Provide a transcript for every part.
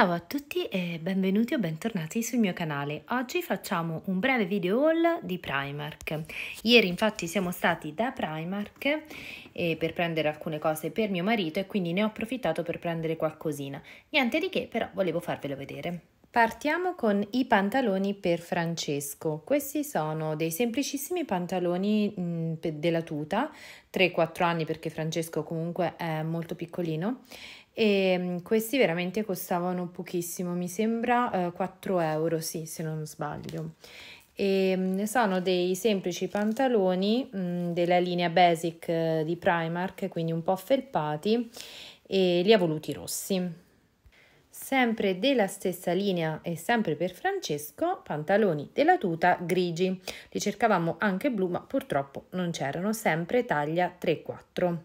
Ciao a tutti e benvenuti o bentornati sul mio canale. Oggi facciamo un breve video haul di Primark. Ieri infatti siamo stati da Primark eh, per prendere alcune cose per mio marito e quindi ne ho approfittato per prendere qualcosina. Niente di che però volevo farvelo vedere. Partiamo con i pantaloni per Francesco. Questi sono dei semplicissimi pantaloni mh, mm, della tuta, 3-4 anni perché Francesco comunque è molto piccolino e ehm, questi veramente costavano pochissimo, mi sembra eh, 4 euro, sì, se non sbaglio. E ehm, sono dei semplici pantaloni mh, mm, della linea Basic eh, di Primark, quindi un po' felpati e li ha voluti rossi. Sempre della stessa linea e sempre per Francesco, pantaloni della tuta grigi. Li cercavamo anche blu, ma purtroppo non c'erano, sempre taglia 3-4.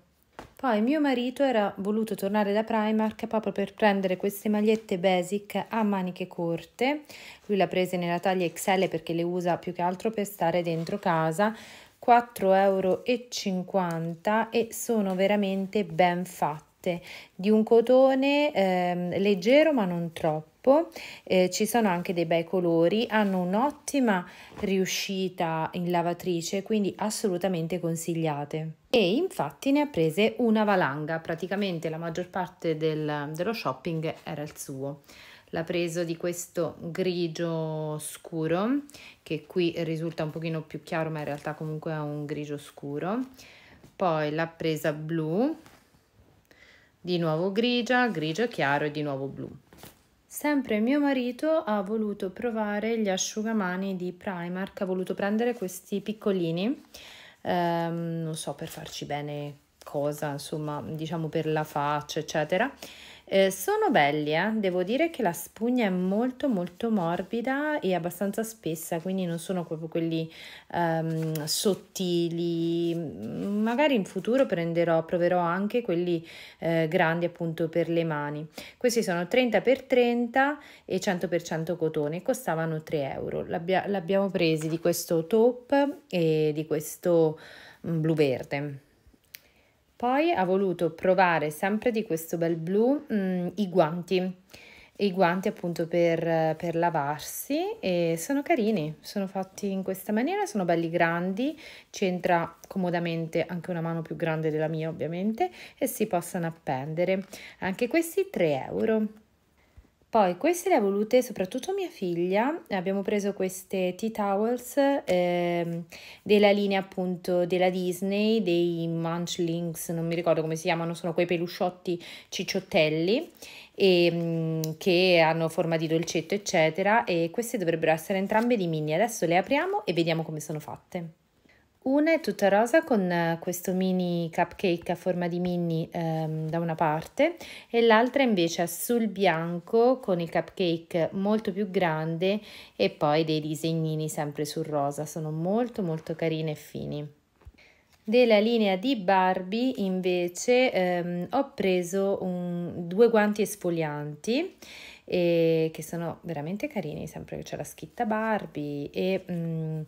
Poi mio marito era voluto tornare da Primark proprio per prendere queste magliette basic a maniche corte. Lui la prese nella taglia XL perché le usa più che altro per stare dentro casa. 4,50 euro e sono veramente ben fatte matte di un cotone eh, leggero ma non troppo eh, ci sono anche dei bei colori, hanno un'ottima riuscita in lavatrice, quindi assolutamente consigliate. E infatti ne ha prese una valanga, praticamente la maggior parte del, dello shopping era il suo. L'ha preso di questo grigio scuro, che qui risulta un pochino più chiaro, ma in realtà comunque è un grigio scuro. Poi l'ha presa blu, di nuovo grigia, grigio chiaro e di nuovo blu. Sempre mio marito ha voluto provare gli asciugamani di Primark, ha voluto prendere questi piccolini, ehm, non so per farci bene cosa, insomma, diciamo per la faccia, eccetera. Eh, sono belli, eh? devo dire che la spugna è molto molto morbida e abbastanza spessa, quindi non sono proprio quelli ehm, sottili. Mm, magari in futuro prenderò, proverò anche quelli eh, grandi appunto per le mani. Questi sono 30x30 e 100% cotone, costavano 3 euro. L'abbia, l'abbiamo presi di questo top e di questo mm, blu verde. Poi ha voluto provare sempre di questo bel blu mh, mm, i guanti, i guanti appunto per, per, lavarsi e sono carini, sono fatti in questa maniera, sono belli grandi, c'entra comodamente anche una mano più grande della mia ovviamente e si possono appendere. Anche questi 3 euro. Poi queste le ha volute soprattutto mia figlia, abbiamo preso queste tea towels eh, della linea appunto della Disney, dei Munchlings, non mi ricordo come si chiamano, sono quei pelusciotti cicciottelli e, ehm, che hanno forma di dolcetto eccetera e queste dovrebbero essere entrambe di mini, adesso le apriamo e vediamo come sono fatte. Una è tutta rosa con eh, questo mini cupcake a forma di mini ehm, da una parte e l'altra invece è sul bianco con il cupcake molto più grande e poi dei disegnini sempre sul rosa, sono molto molto carine e fini. Della linea di Barbie invece ehm, ho preso un, due guanti esfolianti eh, che sono veramente carini, sempre che c'è la scritta Barbie e... Mm,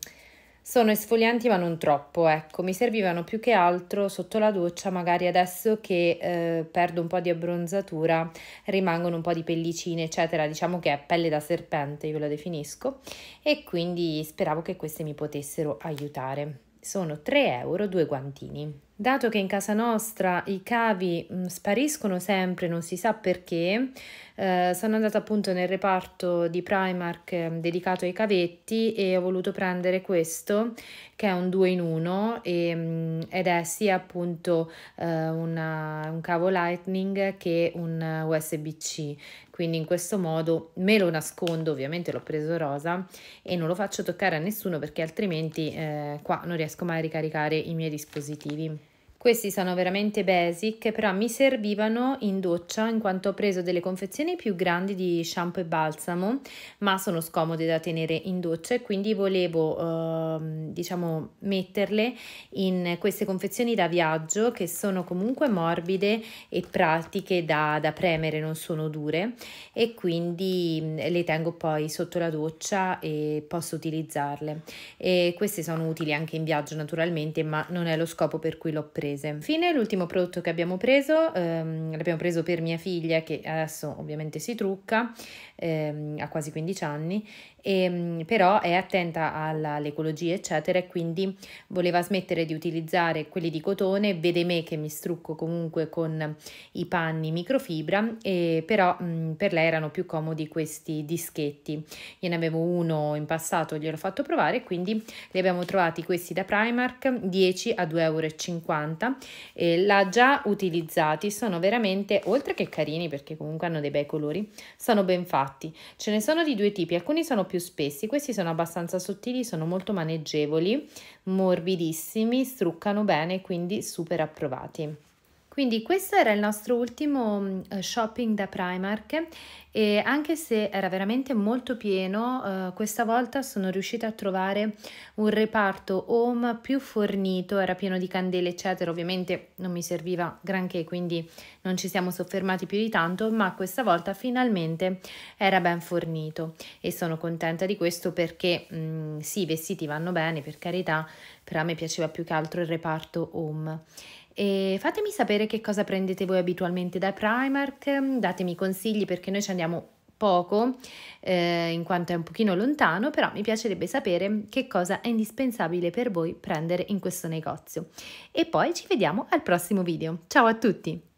sono esfolianti ma non troppo, ecco, mi servivano più che altro sotto la doccia, magari adesso che eh, perdo un po' di abbronzatura, rimangono un po' di pellicine, eccetera, diciamo che è pelle da serpente, io la definisco, e quindi speravo che queste mi potessero aiutare. Sono 3 euro due guantini. Dato che in casa nostra i cavi mm, spariscono sempre, non si sa perché, eh, sono andata appunto nel reparto di Primark mm, dedicato ai cavetti e ho voluto prendere questo che è un 2 in 1 mm, ed è sia appunto eh, una, un cavo lightning che un eh, USB-C. Quindi in questo modo me lo nascondo, ovviamente l'ho preso rosa e non lo faccio toccare a nessuno perché altrimenti eh, qua non riesco mai a ricaricare i miei dispositivi. Questi sono veramente basic, però mi servivano in doccia in quanto ho preso delle confezioni più grandi di shampoo e balsamo, ma sono scomode da tenere in doccia e quindi volevo eh, diciamo metterle in queste confezioni da viaggio che sono comunque morbide e pratiche da, da premere, non sono dure e quindi le tengo poi sotto la doccia e posso utilizzarle. E queste sono utili anche in viaggio naturalmente, ma non è lo scopo per cui l'ho presa paese. Infine l'ultimo prodotto che abbiamo preso, ehm, l'abbiamo preso per mia figlia che adesso ovviamente si trucca, ehm, ha quasi 15 anni, e, ehm, però è attenta all'ecologia eccetera e quindi voleva smettere di utilizzare quelli di cotone, vede me che mi strucco comunque con i panni microfibra, e, però mh, per lei erano più comodi questi dischetti. Io ne avevo uno in passato, gliel'ho fatto provare, quindi li abbiamo trovati questi da Primark, 10 a 2,50 euro usata e l'ha già utilizzati, sono veramente, oltre che carini perché comunque hanno dei bei colori, sono ben fatti. Ce ne sono di due tipi, alcuni sono più spessi, questi sono abbastanza sottili, sono molto maneggevoli, morbidissimi, struccano bene, quindi super approvati. Quindi questo era il nostro ultimo mm, eh, shopping da Primark e anche se era veramente molto pieno, eh, questa volta sono riuscita a trovare un reparto home più fornito, era pieno di candele eccetera, ovviamente non mi serviva granché quindi non ci siamo soffermati più di tanto, ma questa volta finalmente era ben fornito e sono contenta di questo perché mh, mm, sì i vestiti vanno bene per carità, però a me piaceva più che altro il reparto home. E fatemi sapere che cosa prendete voi abitualmente da Primark, datemi consigli perché noi ci andiamo poco eh, in quanto è un pochino lontano però mi piacerebbe sapere che cosa è indispensabile per voi prendere in questo negozio e poi ci vediamo al prossimo video ciao a tutti